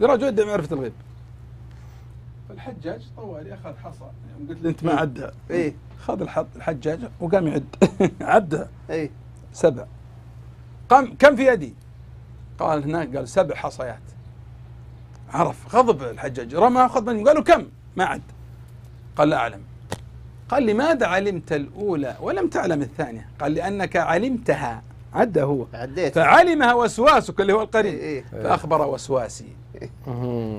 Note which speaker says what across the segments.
Speaker 1: دراجة يدعي معرفة الغيب فالحجاج طوالي اخذ حصى يعني قلت له انت ما عدها اي إيه. خذ الحجاج وقام يعد عدها اي سبع قام كم في يدي؟ قال هناك قال سبع حصيات عرف غضب الحجاج رمى اخذ من قالوا كم؟ ما عد قال لا اعلم قال لماذا علمت الاولى ولم تعلم الثانيه؟ قال لانك علمتها عدى هو عديت فعلمها وسواسك اللي هو القرين إيه. إيه. فأخبر وسواسي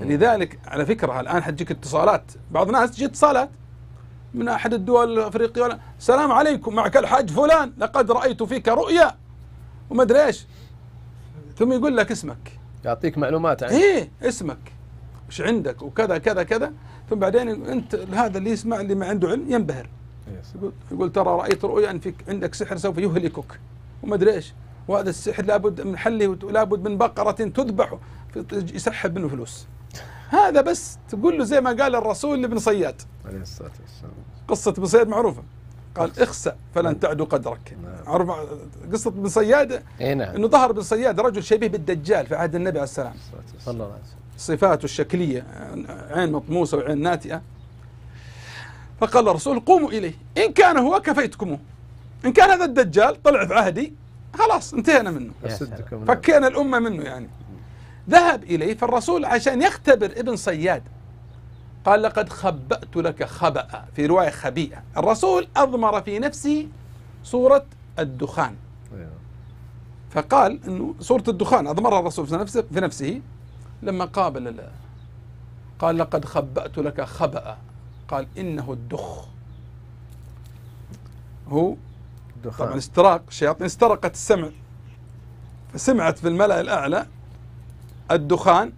Speaker 1: لذلك على فكرة الآن حتجيك اتصالات بعض الناس تجي اتصالات من أحد الدول الأفريقية السلام عليكم معك الحاج فلان لقد رأيت فيك رؤيا وما أدري إيش ثم يقول لك اسمك يعطيك معلومات عنك إيه اسمك وش عندك وكذا كذا كذا ثم بعدين أنت هذا اللي يسمع اللي ما عنده علم ينبهر يقول, يقول ترى رأيت رؤيا أن فيك عندك سحر سوف يهلكك وما ادري ايش وهذا السحر لابد من حله ولابد من بقره تذبح يسحب منه فلوس هذا بس تقول له زي ما قال الرسول لابن صياد عليه الصلاه والسلام قصه ابن صياد معروفه قال اخسأ فلن نعم. تعدو قدرك نعم. عرف قصة ابن صياد اي نعم. انه ظهر ابن صياد رجل شبيه بالدجال في عهد النبي عليه السلام صلى الله عليه وسلم صفاته الشكلية عين مطموسة وعين ناتئة فقال الرسول قوموا إليه إن كان هو كفيتكموه ان كان هذا الدجال طلع في عهدي خلاص انتهينا منه فكينا الامه منه يعني ذهب اليه فالرسول عشان يختبر ابن صياد قال لقد خبأت لك خبأ في روايه خبيئه الرسول اضمر في نفسه صوره الدخان أيوه. فقال انه صوره الدخان اضمرها الرسول في نفسه في نفسه لما قابل قال لقد خبأت لك خبأ قال إنه الدخ هو طبعا استراق الشياطين استرقت السمع فسمعت في الملأ الأعلى الدخان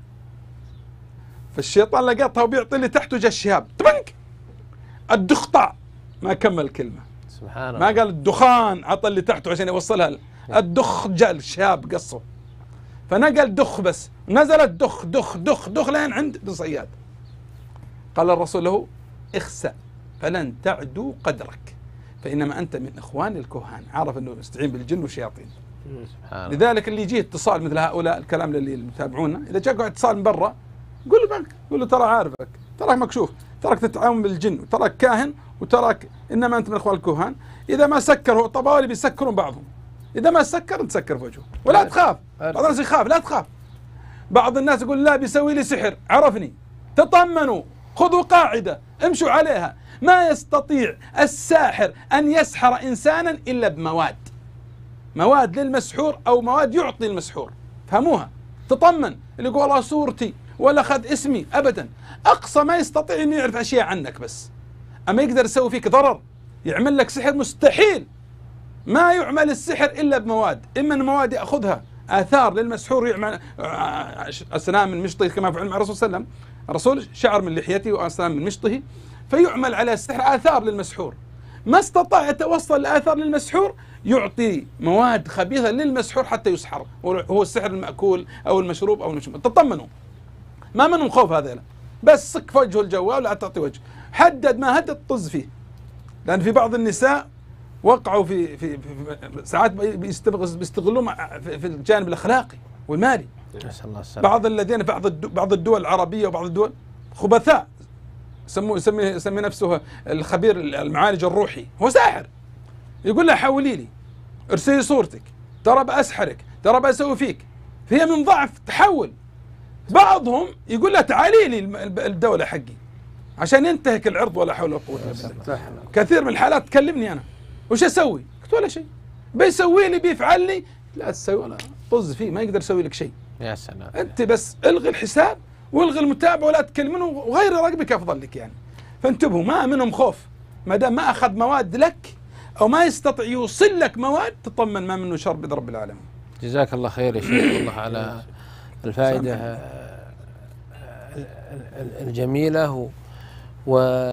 Speaker 1: فالشيطان لقطها وبيعطي اللي تحته جا الشهاب تبنك الدخطع ما كمل الكلمة سبحان الله ما قال الدخان عطى اللي تحته عشان يوصلها إيه. الدخ جاء الشهاب قصه فنقل دخ بس نزلت دخ دخ دخ دخ لين عند بن صياد قال الرسول له اخسأ فلن تعدو قدرك فإنما أنت من إخوان الكهان عرف أنه يستعين بالجن والشياطين سبحان لذلك اللي يجيه اتصال مثل هؤلاء الكلام اللي متابعونا إذا جاك اتصال من برا قول له قول له ترى عارفك تراك مكشوف تراك تتعاون بالجن وتراك كاهن وتراك إنما أنت من إخوان الكهان إذا ما سكر هو طبالي بيسكرون بعضهم إذا ما سكر تسكر في وجهه ولا تخاف بعض الناس يخاف لا تخاف بعض الناس يقول لا بيسوي لي سحر عرفني تطمنوا خذوا قاعدة امشوا عليها ما يستطيع الساحر أن يسحر إنسانا إلا بمواد مواد للمسحور أو مواد يعطي المسحور فهموها تطمن اللي يقول والله صورتي ولا خذ اسمي أبدا أقصى ما يستطيع أنه يعرف أشياء عنك بس أما يقدر يسوي فيك ضرر يعمل لك سحر مستحيل ما يعمل السحر إلا بمواد إما أن مواد يأخذها آثار للمسحور يعمل أسنان آه، آه، آه، من مشطي كما فعل مع الرسول صلى الله عليه وسلم الرسول شعر من لحيته واسنان من مشطه فيعمل على السحر آثار للمسحور ما استطاع يتوصل لآثار للمسحور يعطي مواد خبيثة للمسحور حتى يسحر وهو السحر المأكول أو المشروب أو المشروب تطمنوا ما منهم خوف هذا بس صك في وجهه الجوال لا تعطي وجه حدد ما هدد طز فيه لأن في بعض النساء وقعوا في في, في ساعات بيستغلوا في الجانب الأخلاقي والمالي إيه. الله بعض الذين بعض بعض الدول العربيه وبعض الدول خبثاء سموه يسمي يسمي نفسه الخبير المعالج الروحي هو ساحر يقول له حولي لي ارسلي صورتك ترى بأسحرك ترى بأسوي فيك فهي من ضعف تحول بعضهم يقول له تعالي لي الدولة حقي عشان ينتهك العرض ولا حول ولا قوة إلا كثير من الحالات تكلمني أنا وش أسوي؟ قلت ولا شيء بيسوي لي بيفعل لي لا تسوي ولا طز فيه ما يقدر يسوي لك شيء يا سلام انت بس الغي الحساب والغي المتابعه ولا تكلمنه وغير رقمك افضل لك يعني فانتبهوا ما منهم خوف ما دام ما اخذ مواد لك او ما يستطيع يوصل لك مواد تطمن ما منه شر بيد رب العالمين جزاك الله خير يا شيخ والله على الفائده الجميله و